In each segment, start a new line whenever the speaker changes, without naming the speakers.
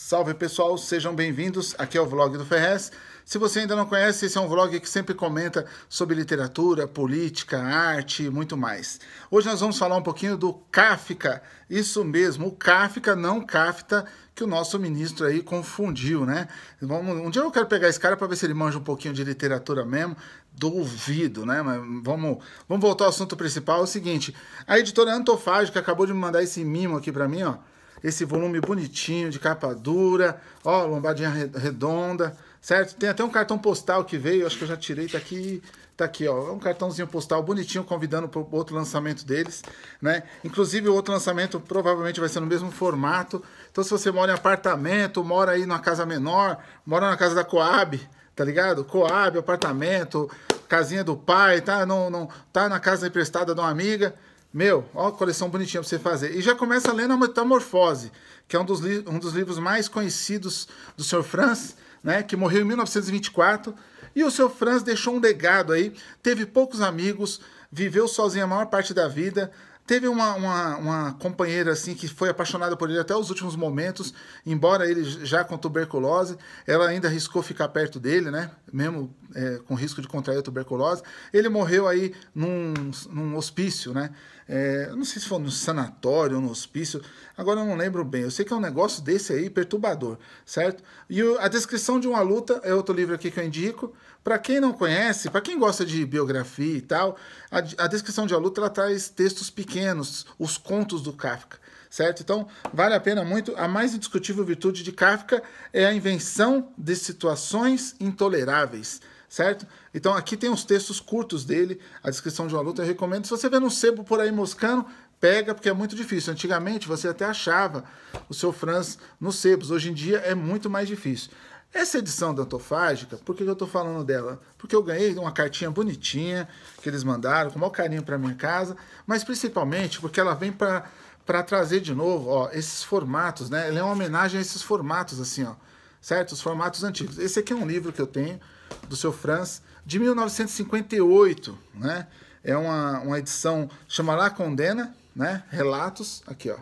Salve pessoal, sejam bem-vindos. Aqui é o vlog do Ferrez. Se você ainda não conhece, esse é um vlog que sempre comenta sobre literatura, política, arte e muito mais. Hoje nós vamos falar um pouquinho do Kafka. Isso mesmo, o Kafka, não Kafta, que o nosso ministro aí confundiu, né? Um dia eu quero pegar esse cara para ver se ele manja um pouquinho de literatura mesmo. Duvido, né? Mas vamos, vamos voltar ao assunto principal. É o seguinte, a editora Antofágica acabou de me mandar esse mimo aqui para mim, ó esse volume bonitinho, de capa dura, ó, lombadinha redonda, certo? Tem até um cartão postal que veio, acho que eu já tirei, tá aqui, tá aqui, ó, é um cartãozinho postal bonitinho, convidando para outro lançamento deles, né? Inclusive o outro lançamento provavelmente vai ser no mesmo formato. Então se você mora em apartamento, mora aí numa casa menor, mora na casa da Coab, tá ligado? Coab, apartamento, casinha do pai, tá, não, não, tá na casa emprestada de uma amiga, meu, ó, coleção bonitinha pra você fazer. E já começa lendo a Metamorfose, que é um dos, um dos livros mais conhecidos do Sr. Franz, né, que morreu em 1924. E o Sr. Franz deixou um legado aí, teve poucos amigos, viveu sozinho a maior parte da vida, Teve uma, uma, uma, companheira assim que foi apaixonada por ele até os últimos momentos, embora ele já com tuberculose, ela ainda arriscou ficar perto dele, né? Mesmo é, com risco de contrair a tuberculose. Ele morreu aí num, num hospício, né? É, não sei se foi no sanatório ou no hospício, agora eu não lembro bem. Eu sei que é um negócio desse aí perturbador, certo? E o, a descrição de uma luta é outro livro aqui que eu indico. Para quem não conhece, para quem gosta de biografia e tal, a, a descrição de A Luta ela traz textos pequenos, os contos do Kafka, certo? Então, vale a pena muito. A mais indiscutível virtude de Kafka é a invenção de situações intoleráveis certo? Então aqui tem os textos curtos dele, a descrição de uma luta, eu recomendo. Se você vê um sebo por aí moscando, pega, porque é muito difícil. Antigamente você até achava o seu Franz nos sebos, hoje em dia é muito mais difícil. Essa edição da Antofágica, por que eu estou falando dela? Porque eu ganhei uma cartinha bonitinha que eles mandaram, com o maior carinho para minha casa, mas principalmente porque ela vem para trazer de novo ó, esses formatos, né? Ela é uma homenagem a esses formatos, assim, ó, certo? Os formatos antigos. Esse aqui é um livro que eu tenho, do seu Franz, de 1958, né? É uma, uma edição, chama La Condena, né? Relatos, aqui, ó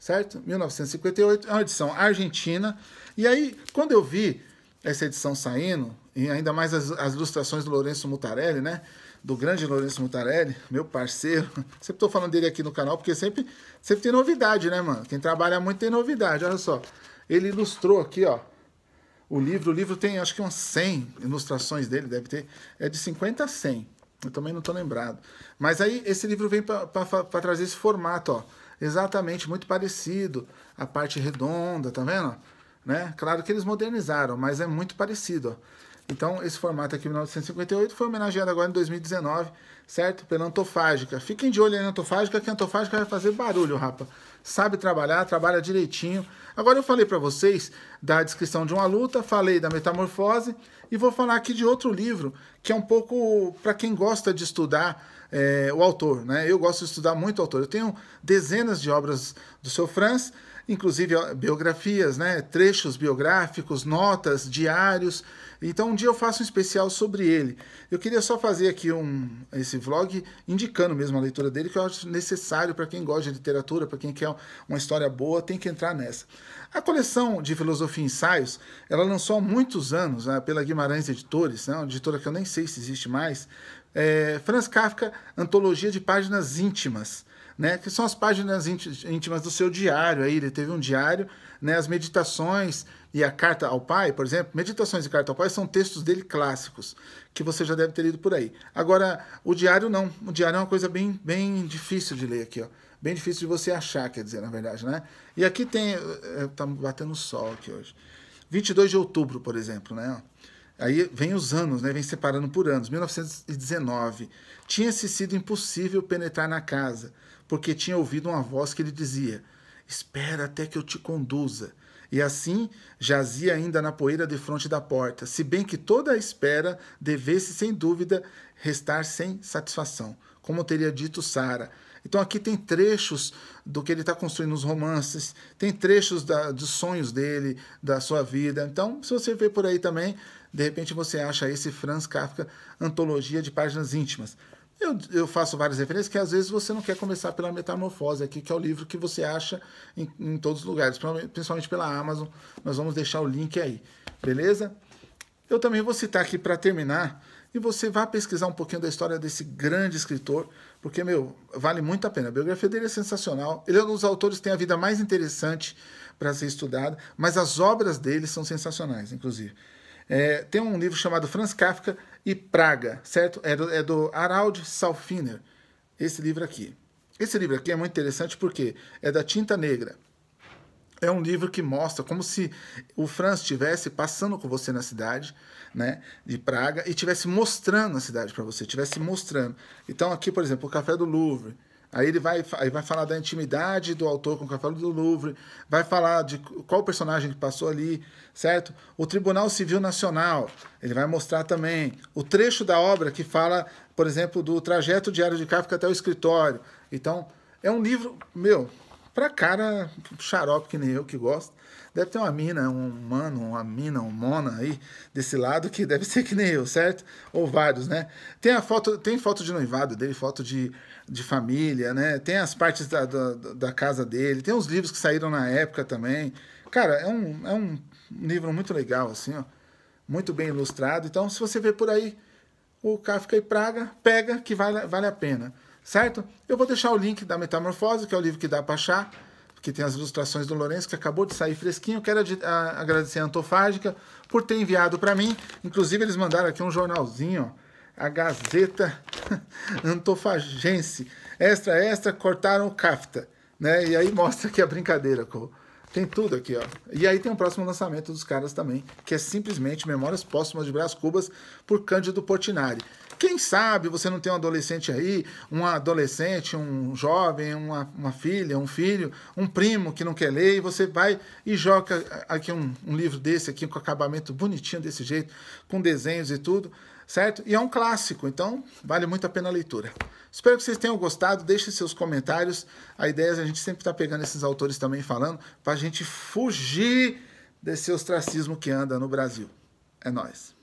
certo? 1958, é uma edição argentina. E aí, quando eu vi essa edição saindo, e ainda mais as, as ilustrações do Lourenço Mutarelli, né? Do grande Lourenço Mutarelli, meu parceiro. Sempre estou falando dele aqui no canal, porque sempre, sempre tem novidade, né, mano? Quem trabalha muito tem novidade, olha só. Ele ilustrou aqui, ó, o livro. O livro tem, acho que umas 100 ilustrações dele, deve ter. É de 50 a 100. Eu também não estou lembrado. Mas aí, esse livro vem para trazer esse formato, ó Exatamente, muito parecido. A parte redonda, tá vendo? Né? Claro que eles modernizaram, mas é muito parecido. Então, esse formato aqui, 1958, foi homenageado agora em 2019, certo? Pela Antofágica. Fiquem de olho aí na Antofágica, que a Antofágica vai fazer barulho, rapa. Sabe trabalhar, trabalha direitinho. Agora eu falei para vocês da descrição de uma luta, falei da metamorfose e vou falar aqui de outro livro, que é um pouco para quem gosta de estudar é, o autor. Né? Eu gosto de estudar muito o autor. Eu tenho dezenas de obras do seu Franz inclusive biografias, né, trechos biográficos, notas, diários. Então um dia eu faço um especial sobre ele. Eu queria só fazer aqui um esse vlog indicando mesmo a leitura dele, que eu acho necessário para quem gosta de literatura, para quem quer uma história boa, tem que entrar nessa. A coleção de filosofia e ensaios, ela lançou há muitos anos né, pela Guimarães Editores, né, uma editora que eu nem sei se existe mais. É, Franz Kafka, Antologia de Páginas Íntimas né? Que são as páginas íntimas do seu diário aí. Ele teve um diário, né? As meditações e a carta ao pai, por exemplo, meditações e carta ao pai são textos dele clássicos que você já deve ter lido por aí. Agora, o diário não. O diário é uma coisa bem, bem difícil de ler aqui, ó. Bem difícil de você achar, quer dizer, na verdade, né? E aqui tem, eh, eh, tá batendo sol aqui hoje. 22 de outubro, por exemplo, né? Aí vem os anos, né? Vem separando por anos. 1919. Tinha-se sido impossível penetrar na casa porque tinha ouvido uma voz que lhe dizia: Espera até que eu te conduza. E assim jazia ainda na poeira de fronte da porta, se bem que toda a espera devesse, sem dúvida, restar sem satisfação, como teria dito Sara. Então aqui tem trechos do que ele está construindo nos romances, tem trechos da, dos sonhos dele, da sua vida. Então, se você ver por aí também, de repente você acha esse Franz Kafka Antologia de Páginas Íntimas. Eu, eu, faço várias referências que às vezes você não quer começar pela Metamorfose aqui, que é o livro que você acha em, em todos os lugares, principalmente pela Amazon. Nós vamos deixar o link aí, beleza? Eu também vou citar aqui para terminar e você vá pesquisar um pouquinho da história desse grande escritor, porque, meu, vale muito a pena. A biografia dele é sensacional. Ele é um dos autores que tem a vida mais interessante para ser estudada, mas as obras dele são sensacionais, inclusive. É, tem um livro chamado Franz Kafka, e Praga, certo? É do, é do Harald Salfiner, esse livro aqui. Esse livro aqui é muito interessante porque é da tinta negra. É um livro que mostra como se o Franz estivesse passando com você na cidade, né, de Praga, e estivesse mostrando a cidade para você, estivesse mostrando. Então aqui, por exemplo, o Café do Louvre, Aí ele vai, vai falar da intimidade do autor com o Cavalo do Louvre, vai falar de qual personagem que passou ali, certo? O Tribunal Civil Nacional, ele vai mostrar também o trecho da obra que fala, por exemplo, do trajeto diário de Kafka até o escritório. Então, é um livro, meu, pra cara xarope que nem eu que gosto. Deve ter uma mina, um mano, uma mina, um mona aí desse lado que deve ser que nem eu, certo? Ou vários, né? Tem a foto, tem foto de noivado dele, foto de, de família, né? Tem as partes da, da, da casa dele, tem os livros que saíram na época também. Cara, é um, é um livro muito legal, assim, ó. Muito bem ilustrado. Então, se você vê por aí o Kafka e Praga, pega que vale, vale a pena certo? Eu vou deixar o link da Metamorfose, que é o livro que dá para achar, que tem as ilustrações do Lourenço, que acabou de sair fresquinho. Quero a, agradecer a Antofágica por ter enviado para mim. Inclusive, eles mandaram aqui um jornalzinho, ó, a Gazeta Antofagense. Extra, extra, cortaram o CAFTA. Né? E aí mostra que a brincadeira com tem tudo aqui, ó. E aí tem um próximo lançamento dos caras também, que é simplesmente Memórias Póstumas de Brás Cubas por Cândido Portinari. Quem sabe você não tem um adolescente aí, um adolescente, um jovem, uma, uma filha, um filho, um primo que não quer ler, e você vai e joga aqui um, um livro desse aqui, com acabamento bonitinho desse jeito, com desenhos e tudo certo? E é um clássico, então vale muito a pena a leitura. Espero que vocês tenham gostado, deixem seus comentários. A ideia é a gente sempre estar tá pegando esses autores também falando, para a gente fugir desse ostracismo que anda no Brasil. É nós.